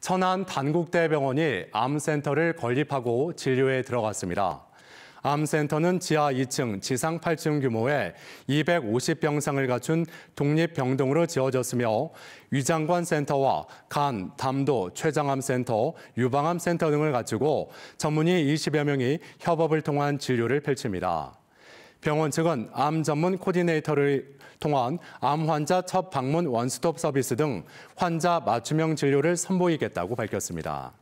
천안 단국대병원이 암센터를 건립하고 진료에 들어갔습니다. 암센터는 지하 2층, 지상 8층 규모의 250병상을 갖춘 독립병동으로 지어졌으며 위장관센터와 간, 담도, 췌장암센터, 유방암센터 등을 갖추고 전문의 20여 명이 협업을 통한 진료를 펼칩니다. 병원 측은 암 전문 코디네이터를 통한 암 환자 첫 방문 원스톱 서비스 등 환자 맞춤형 진료를 선보이겠다고 밝혔습니다.